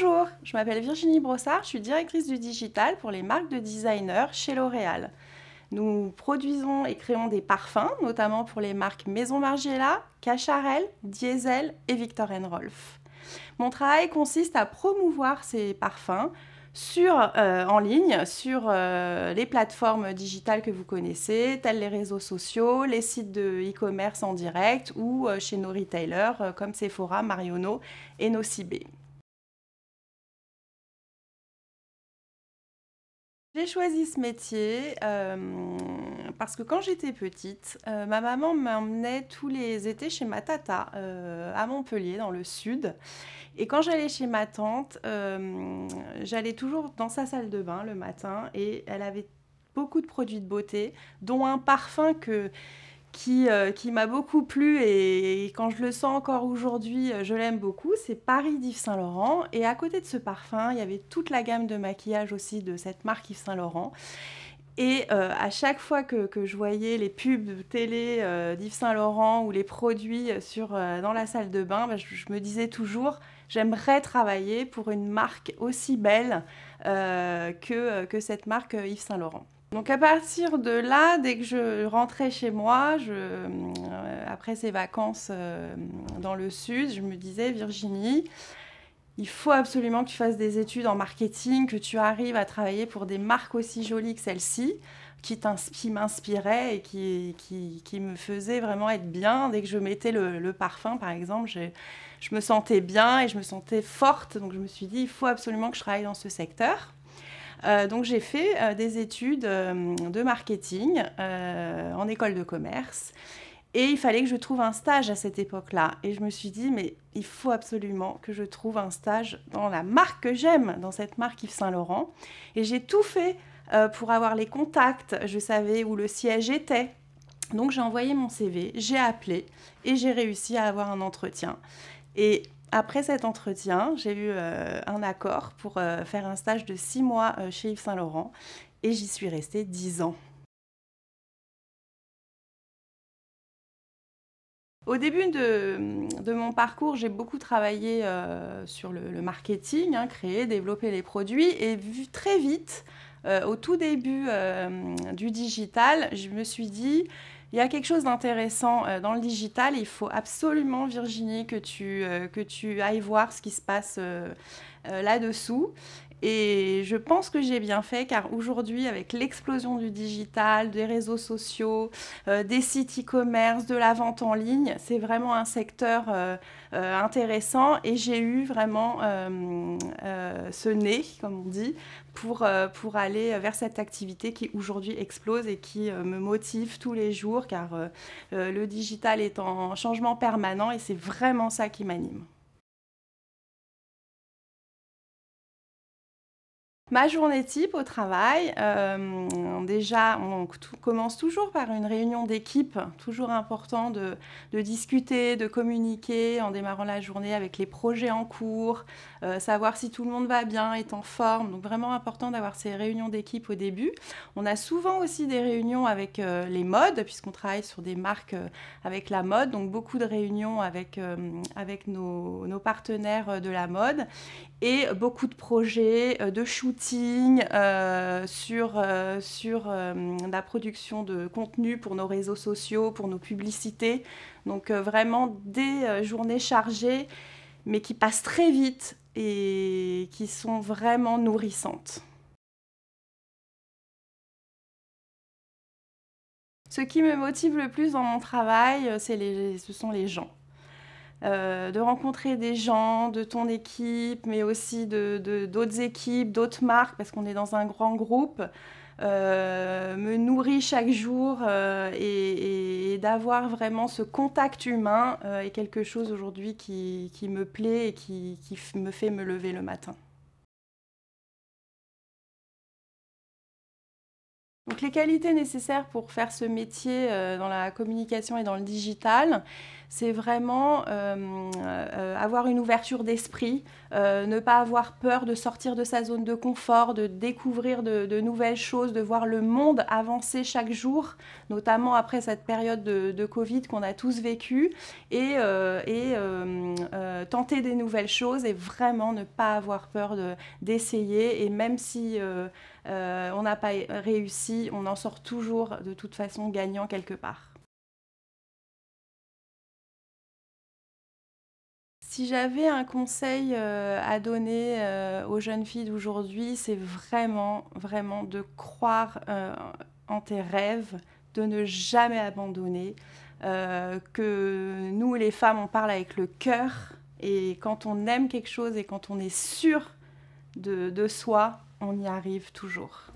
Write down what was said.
Bonjour, je m'appelle Virginie Brossard, je suis directrice du digital pour les marques de designers chez L'Oréal. Nous produisons et créons des parfums, notamment pour les marques Maison Margiela, Cacharel, Diesel et Victor Rolf. Mon travail consiste à promouvoir ces parfums euh, en ligne sur euh, les plateformes digitales que vous connaissez, telles les réseaux sociaux, les sites de e-commerce en direct ou euh, chez nos retailers comme Sephora, Mariono et Nocibé. J'ai choisi ce métier euh, parce que quand j'étais petite, euh, ma maman m'emmenait tous les étés chez ma tata euh, à Montpellier, dans le sud. Et quand j'allais chez ma tante, j'allais toujours dans sa salle de bain le matin et elle avait beaucoup de produits de beauté, dont un parfum que euh, qui, m'a beaucoup plu et, quand je le sens encore aujourd'hui, euh, je l'aime beaucoup, c'est Paris d'Yves Saint Laurent. Et à côté de ce parfum, il y avait toute la gamme de maquillage aussi de cette marque Yves Saint Laurent. Et euh, à chaque fois que, je voyais les pubs télé d'Yves Saint Laurent ou les produits sur, dans la salle de bain, bah, je, me disais toujours, j'aimerais travailler pour une marque aussi belle que cette marque Yves Saint Laurent. Donc à partir de là, dès que je rentrais chez moi, euh, après ces vacances euh, dans le sud, je me disais Virginie, il faut absolument que tu fasses des études en marketing, que tu arrives à travailler pour des marques aussi jolies que celle-ci, qui, qui m'inspiraient et qui, me faisaient vraiment être bien. Dès que je mettais le, parfum, par exemple, je, je me sentais bien et je me sentais forte. Donc je me suis dit, il faut absolument que je travaille dans ce secteur. Euh, donc j'ai fait euh, des études euh, de marketing en école de commerce. Et il fallait que je trouve un stage à cette époque-là. Et je me suis dit, mais il faut absolument que je trouve un stage dans la marque que j'aime, dans cette marque Yves Saint-Laurent. Et j'ai tout fait pour avoir les contacts. Je savais où le siège était. Donc j'ai envoyé mon CV, j'ai appelé et j'ai réussi à avoir un entretien. Et après cet entretien, j'ai eu euh, un accord pour euh, faire un stage de six mois euh, chez Yves Saint-Laurent et j'y suis restée dix ans. Au début de, mon parcours, j'ai beaucoup travaillé sur le, marketing, hein, créer, développer les produits et vu très vite, au tout début du digital, je me suis dit, il y a quelque chose d'intéressant euh, dans le digital. Il faut absolument, Virginie, que tu, euh, ailles voir ce qui se passe euh, là-dessous. Et je pense que j'ai bien fait car aujourd'hui, avec l'explosion du digital, des réseaux sociaux, euh, des sites e-commerce, de la vente en ligne, c'est vraiment un secteur euh, euh, intéressant et j'ai eu vraiment ce nez, comme on dit, pour, pour aller vers cette activité qui aujourd'hui explose et qui me motive tous les jours car le digital est en changement permanent et c'est vraiment ça qui m'anime. Ma journée type au travail, euh, déjà, on commence toujours par une réunion d'équipe, toujours important de, discuter, de communiquer en démarrant la journée avec les projets en cours, euh, savoir si tout le monde va bien, est en forme. Donc vraiment important d'avoir ces réunions d'équipe au début. On a souvent aussi des réunions avec euh, les modes, puisqu'on travaille sur des marques avec la mode, donc beaucoup de réunions avec, avec nos, nos, partenaires de la mode et beaucoup de projets, de shoot euh, sur, euh, euh, la production de contenu pour nos réseaux sociaux, pour nos publicités. Donc vraiment des journées chargées, mais qui passent très vite et qui sont vraiment nourrissantes. Ce qui me motive le plus dans mon travail, ce sont les gens. Euh, de rencontrer des gens de ton équipe, mais aussi d'autres de, d'autres équipes, d'autres marques, parce qu'on est dans un grand groupe, euh, me nourrit chaque jour euh, et, d'avoir vraiment ce contact humain est quelque chose aujourd'hui qui, me plaît et qui, qui me fait me lever le matin. Donc les qualités nécessaires pour faire ce métier dans la communication et dans le digital, c'est vraiment euh, euh, avoir une ouverture d'esprit, euh, ne pas avoir peur de sortir de sa zone de confort, de découvrir de, nouvelles choses, de voir le monde avancer chaque jour, notamment après cette période de, Covid qu'on a tous vécu, et, tenter des nouvelles choses et vraiment ne pas avoir peur d'essayer. et même si on n'a pas réussi, on en sort toujours de toute façon gagnant quelque part. si j'avais un conseil euh, à donner euh, aux jeunes filles d'aujourd'hui, c'est vraiment, vraiment de croire euh, en tes rêves, de ne jamais abandonner, que nous, les femmes, on parle avec le cœur, et quand on aime quelque chose et quand on est sûr de soi, on y arrive toujours.